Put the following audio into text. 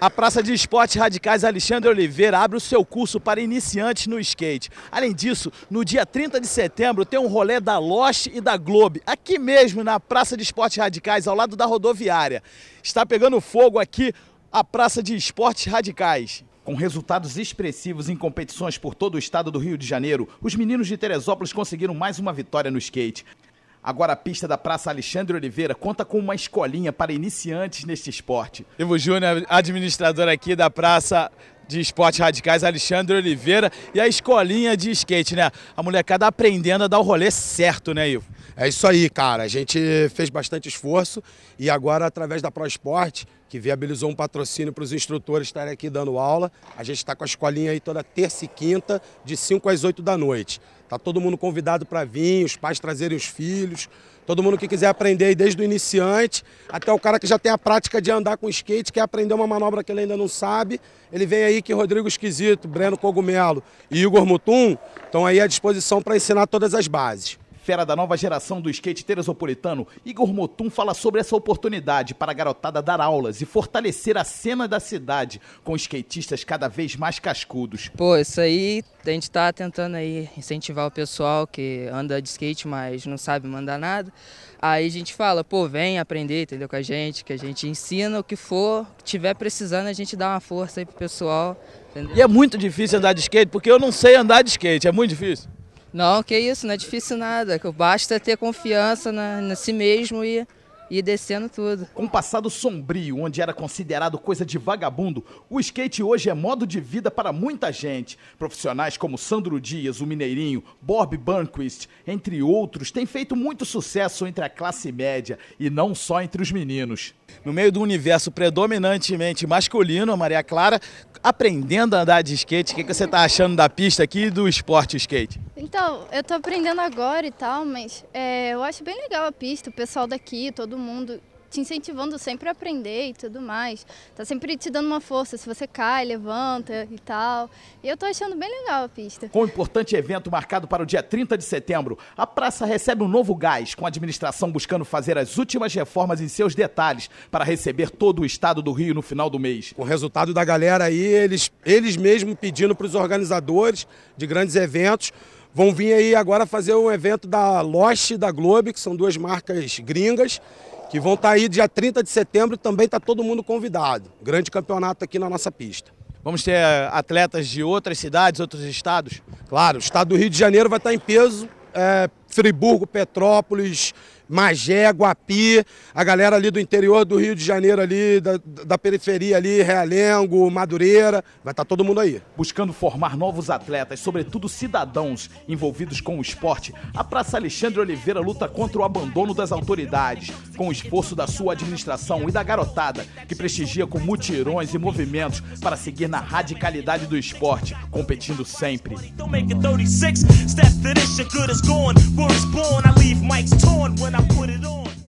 A Praça de Esportes Radicais Alexandre Oliveira abre o seu curso para iniciantes no skate. Além disso, no dia 30 de setembro tem um rolê da Lost e da Globe, aqui mesmo na Praça de Esportes Radicais, ao lado da rodoviária. Está pegando fogo aqui a Praça de Esportes Radicais. Com resultados expressivos em competições por todo o estado do Rio de Janeiro, os meninos de Teresópolis conseguiram mais uma vitória no skate. Agora a pista da Praça Alexandre Oliveira conta com uma escolinha para iniciantes neste esporte. Ivo Júnior, administrador aqui da Praça de Esportes Radicais, Alexandre Oliveira, e a escolinha de skate, né? A molecada aprendendo a dar o rolê certo, né, Ivo? É isso aí, cara. A gente fez bastante esforço e agora, através da ProSport, que viabilizou um patrocínio para os instrutores estarem aqui dando aula, a gente está com a escolinha aí toda terça e quinta, de 5 às 8 da noite. Tá todo mundo convidado para vir, os pais trazerem os filhos, todo mundo que quiser aprender desde o iniciante até o cara que já tem a prática de andar com skate, quer aprender uma manobra que ele ainda não sabe, ele vem aí que Rodrigo Esquisito, Breno Cogumelo e Igor Mutum estão aí à disposição para ensinar todas as bases fera da nova geração do skate teresopolitano, Igor Motum fala sobre essa oportunidade para a garotada dar aulas e fortalecer a cena da cidade com skatistas cada vez mais cascudos. Pô, isso aí a gente está tentando aí incentivar o pessoal que anda de skate, mas não sabe mandar nada. Aí a gente fala, pô, vem aprender, entendeu, com a gente, que a gente ensina o que for, tiver precisando a gente dá uma força aí pro pessoal. Entendeu? E é muito difícil andar de skate, porque eu não sei andar de skate, é muito difícil. Não, que isso, não é difícil nada. Basta ter confiança na, na si mesmo e ir descendo tudo. Com um passado sombrio, onde era considerado coisa de vagabundo, o skate hoje é modo de vida para muita gente. Profissionais como Sandro Dias, o Mineirinho, Bob Burnquist, entre outros, têm feito muito sucesso entre a classe média e não só entre os meninos. No meio do universo predominantemente masculino, a Maria Clara, aprendendo a andar de skate, o que, você está achando da pista aqui e do esporte skate? Então, eu estou aprendendo agora e tal, mas é, eu acho bem legal a pista, o pessoal daqui, todo mundo te incentivando sempre a aprender e tudo mais. Tá sempre te dando uma força. Se você cai, levanta e tal. E eu tô achando bem legal a pista. Com um importante evento marcado para o dia 30 de setembro, a praça recebe um novo gás, com a administração buscando fazer as últimas reformas em seus detalhes para receber todo o estado do Rio no final do mês. o resultado da galera aí, eles, eles mesmos pedindo para os organizadores de grandes eventos vão vir aí agora fazer um evento da Lost e da Globe, que são duas marcas gringas, que vão estar tá aí dia 30 de setembro, também está todo mundo convidado. Grande campeonato aqui na nossa pista. Vamos ter eh, atletas de outras cidades, outros estados? Claro, o estado do Rio de Janeiro vai estar tá em peso, é, Friburgo, Petrópolis, Magé, Guapi, a galera ali do interior do Rio de Janeiro ali, da, da periferia ali, Realengo, Madureira, vai estar tá todo mundo aí. Buscando formar novos atletas, sobretudo cidadãos envolvidos com o esporte, a Praça Alexandre Oliveira luta contra o abandono das autoridades, com o esforço da sua administração e da garotada, que prestigia com mutirões e movimentos para seguir na radicalidade do esporte, competindo sempre. I put it on.